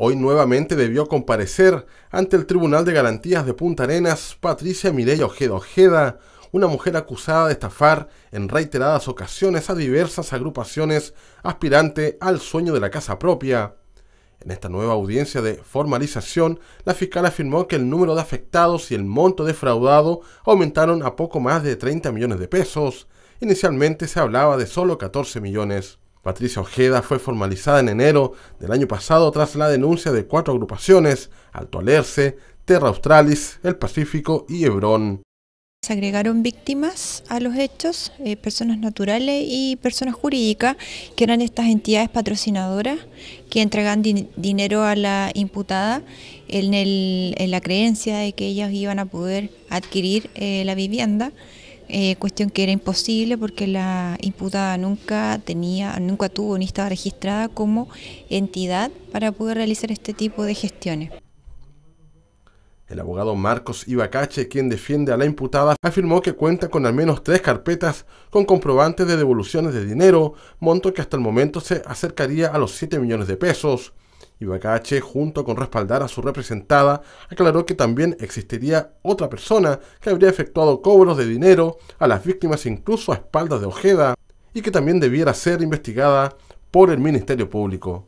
Hoy nuevamente debió comparecer ante el Tribunal de Garantías de Punta Arenas Patricia Mireya Ojeda Ojeda, una mujer acusada de estafar en reiteradas ocasiones a diversas agrupaciones aspirante al sueño de la casa propia. En esta nueva audiencia de formalización, la fiscal afirmó que el número de afectados y el monto defraudado aumentaron a poco más de 30 millones de pesos. Inicialmente se hablaba de solo 14 millones. Patricia Ojeda fue formalizada en enero del año pasado tras la denuncia de cuatro agrupaciones, Alto Alerce, Terra Australis, El Pacífico y Hebrón. Se agregaron víctimas a los hechos, eh, personas naturales y personas jurídicas, que eran estas entidades patrocinadoras que entregan dinero a la imputada en, la creencia de que ellas iban a poder adquirir eh, la vivienda. Eh, cuestión que era imposible porque la imputada nunca tenía, nunca tuvo ni estaba registrada como entidad para poder realizar este tipo de gestiones. El abogado Marcos Ibacache, quien defiende a la imputada, afirmó que cuenta con al menos tres carpetas con comprobantes de devoluciones de dinero, monto que hasta el momento se acercaría a los 7 millones de pesos. Ibacache, junto con respaldar a su representada, aclaró que también existiría otra persona que habría efectuado cobros de dinero a las víctimas incluso a espaldas de Ojeda y que también debiera ser investigada por el Ministerio Público.